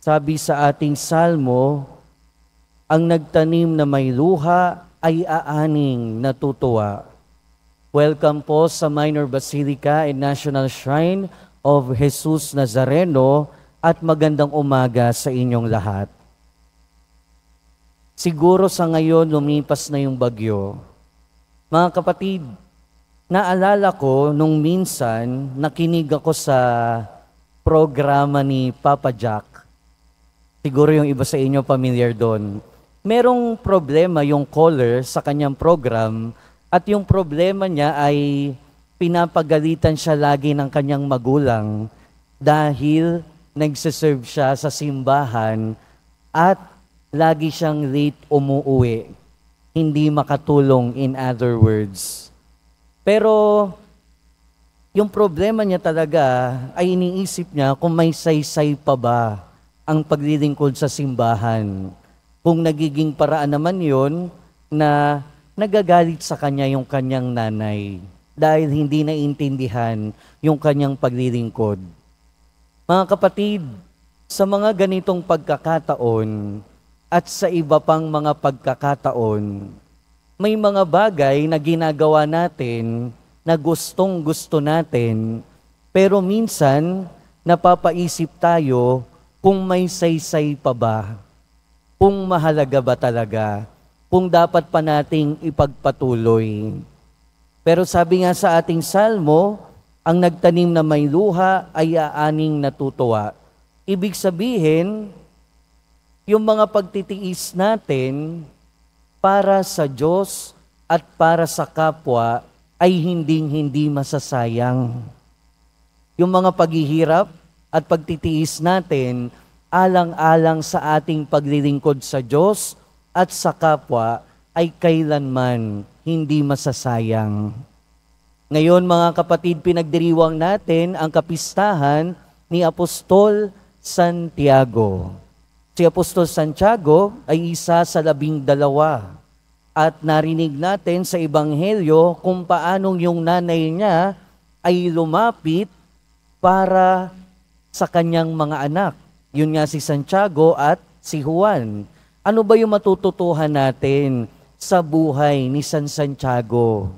Sabi sa ating salmo, ang nagtanim na may luha ay aaning natutuwa. Welcome po sa Minor Basilica and National Shrine of Jesus Nazareno at magandang umaga sa inyong lahat. Siguro sa ngayon lumipas na yung bagyo. Mga kapatid, naalala ko nung minsan nakinig ako sa programa ni Papa Jack Siguro yung iba sa inyo familiar doon. Merong problema yung caller sa kanyang program at yung problema niya ay pinapagalitan siya lagi ng kanyang magulang dahil nagsiserve siya sa simbahan at lagi siyang late umuwi. Hindi makatulong in other words. Pero yung problema niya talaga ay iniisip niya kung may saysay pa ba ang paglilingkod sa simbahan. Kung nagiging paraan naman yon na nagagalit sa kanya yung kanyang nanay dahil hindi naintindihan yung kanyang paglilingkod. Mga kapatid, sa mga ganitong pagkakataon at sa iba pang mga pagkakataon, may mga bagay na ginagawa natin na gustong gusto natin, pero minsan napapaisip tayo kung may saysay pa ba, kung mahalaga ba talaga, kung dapat pa nating ipagpatuloy. Pero sabi nga sa ating salmo, ang nagtanim na may luha ay aaning natutuwa. Ibig sabihin, yung mga pagtitiis natin para sa Diyos at para sa kapwa ay hinding-hindi masasayang. Yung mga paghihirap, at pagtitiis natin alang-alang sa ating paglilingkod sa Diyos at sa kapwa ay kailanman hindi masasayang. Ngayon mga kapatid, pinagdiriwang natin ang kapistahan ni Apostol Santiago. Si Apostol Santiago ay isa sa labing dalawa at narinig natin sa Ebanghelyo kung paanong yung nanay niya ay lumapit para sa kanyang mga anak. Yun nga si Santiago at si Juan. Ano ba yung matututuhan natin sa buhay ni San Santiago?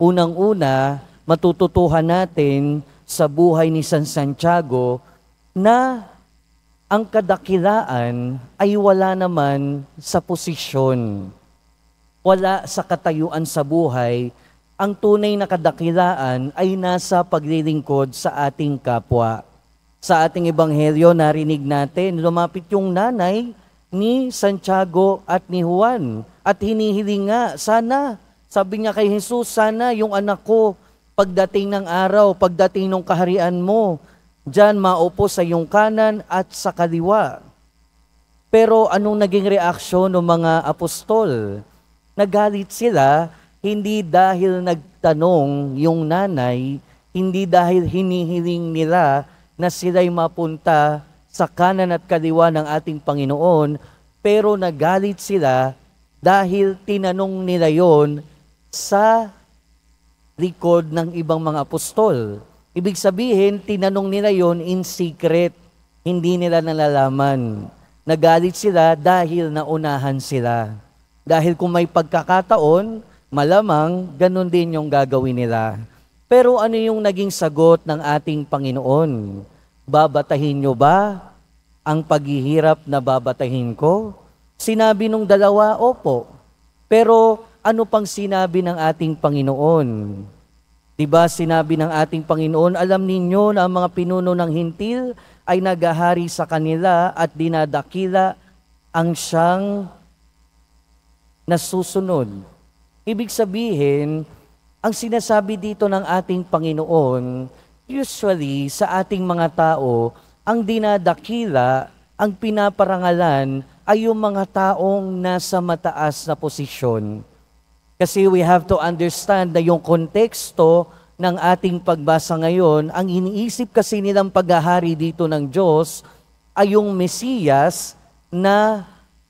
Unang-una, matututuhan natin sa buhay ni San Santiago na ang kadakilaan ay wala naman sa posisyon. Wala sa katayuan sa buhay. Ang tunay na kadakilaan ay nasa paglilingkod sa ating kapwa. Sa ating ebanghelyo, narinig natin, lumapit yung nanay ni Santiago at ni Juan at hinihiling nga, sana, sabi niya kay Jesus, sana yung anak ko pagdating ng araw, pagdating ng kaharian mo, Diyan maupo sa iyong kanan at sa kaliwa. Pero anong naging reaksyon ng mga apostol? Nagalit sila hindi dahil nagtanong yung nanay, hindi dahil hinihiling nila na sila'y mapunta sa kanan at kaliwa ng ating Panginoon, pero nagalit sila dahil tinanong nila yon sa record ng ibang mga apostol. Ibig sabihin, tinanong nila yon in secret, hindi nila nalalaman. Nagalit sila dahil naunahan sila. Dahil kung may pagkakataon, malamang ganun din yung gagawin nila. Pero ano yung naging sagot ng ating Panginoon? Babatahin nyo ba ang paghihirap na babatahin ko? Sinabi nung dalawa, opo. Pero ano pang sinabi ng ating Panginoon? Diba sinabi ng ating Panginoon, alam ninyo na ang mga pinuno ng hintil ay nagahari sa kanila at dinadakila ang siyang nasusunod. Ibig sabihin, ang sinasabi dito ng ating Panginoon usually sa ating mga tao, ang dinadakila, ang pinaparangalan ay yung mga taong nasa mataas na posisyon. Kasi we have to understand na yung konteksto ng ating pagbasa ngayon, ang iniisip kasi nilang paghahari dito ng Diyos ay yung Mesiyas na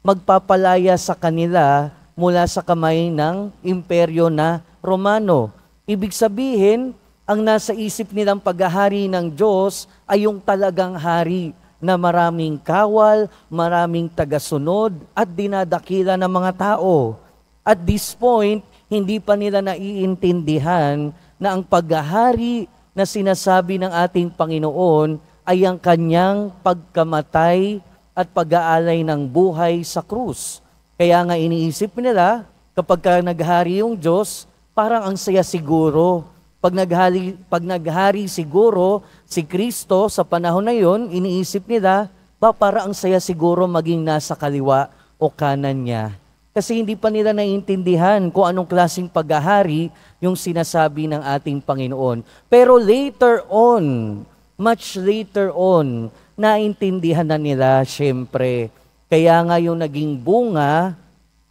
magpapalaya sa kanila mula sa kamay ng imperyo na Romano. Ibig sabihin, ang nasa isip nilang paghahari ng Diyos ay yung talagang hari na maraming kawal, maraming tagasunod at dinadakila ng mga tao. At this point, hindi pa nila naiintindihan na ang paghahari na sinasabi ng ating Panginoon ay ang kanyang pagkamatay at pag-aalay ng buhay sa krus. Kaya nga iniisip nila, kapag naghari yung Diyos, parang ang saya siguro pag naghari, pag naghari siguro si Kristo sa panahon na yon, iniisip nila, ba para ang saya siguro maging nasa kaliwa o kanan niya. Kasi hindi pa nila naiintindihan kung anong klaseng paghahari yung sinasabi ng ating Panginoon. Pero later on, much later on, naintindihan na nila, syempre. Kaya nga yung naging bunga,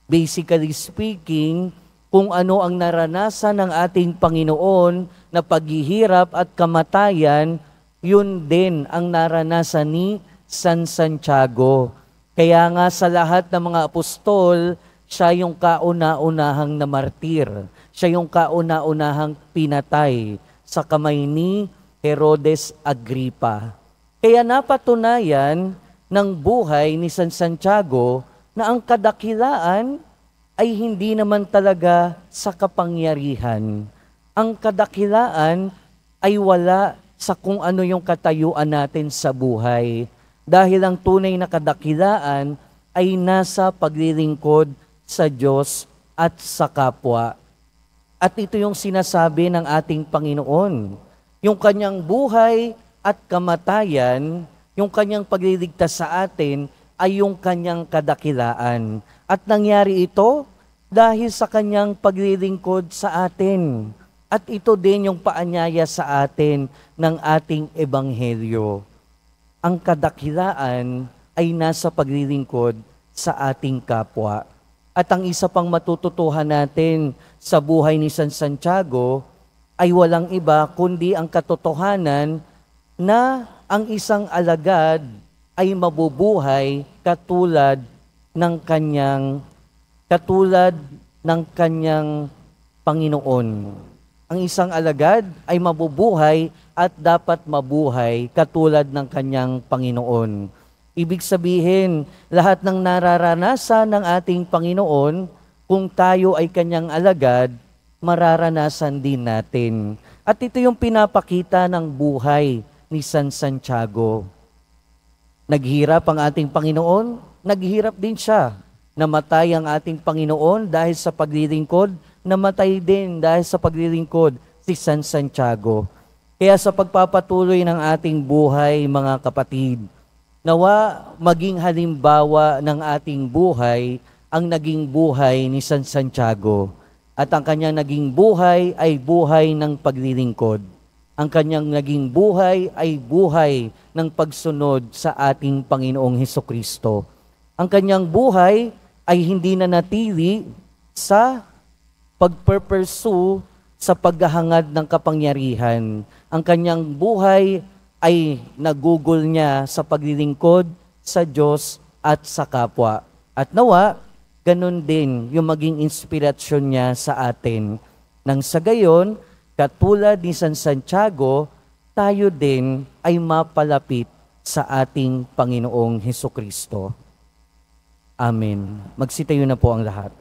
basically speaking, kung ano ang naranasan ng ating Panginoon na paghihirap at kamatayan, yun din ang naranasan ni San Santiago. Kaya nga sa lahat ng mga apostol, siya yung kauna-unahang na martir. Siya yung kauna-unahang pinatay sa kamay ni Herodes Agripa. Kaya napatunayan ng buhay ni San Santiago na ang kadakilaan ay hindi naman talaga sa kapangyarihan. Ang kadakilaan ay wala sa kung ano yung katayuan natin sa buhay. Dahil ang tunay na kadakilaan ay nasa paglilingkod sa Diyos at sa kapwa. At ito yung sinasabi ng ating Panginoon. Yung kanyang buhay at kamatayan, yung kanyang pagliligtas sa atin ay yung kanyang kadakilaan. At nangyari ito dahil sa kanyang paglilingkod sa atin. At ito din yung paanyaya sa atin ng ating ebanghelyo. Ang kadakilaan ay nasa paglilingkod sa ating kapwa. At ang isa pang matututuhan natin sa buhay ni San Santiago ay walang iba kundi ang katotohanan na ang isang alagad ay mabubuhay katulad ng kanyang katulad ng kanyang Panginoon. Ang isang alagad ay mabubuhay at dapat mabuhay katulad ng kanyang Panginoon. Ibig sabihin, lahat ng nararanasan ng ating Panginoon, kung tayo ay kanyang alagad, mararanasan din natin. At ito yung pinapakita ng buhay ni San Santiago Naghirap ang ating Panginoon, naghirap din siya. Namatay ang ating Panginoon dahil sa paglilingkod, namatay din dahil sa paglilingkod si San Santiago. Kaya sa pagpapatuloy ng ating buhay, mga kapatid, nawa maging halimbawa ng ating buhay ang naging buhay ni San Santiago at ang kanyang naging buhay ay buhay ng paglilingkod ang kanyang naging buhay ay buhay ng pagsunod sa ating Panginoong Heso Kristo. Ang kanyang buhay ay hindi na natili sa pagpurpursue sa paghahangad ng kapangyarihan. Ang kanyang buhay ay nagugol niya sa paglilingkod sa Diyos at sa kapwa. At nawa, ganun din yung maging inspirasyon niya sa atin. Nang sa gayon, Katulad ni San Santiago, tayo din ay mapalapit sa ating Panginoong Heso Kristo. Amen. Magsitayo na po ang lahat.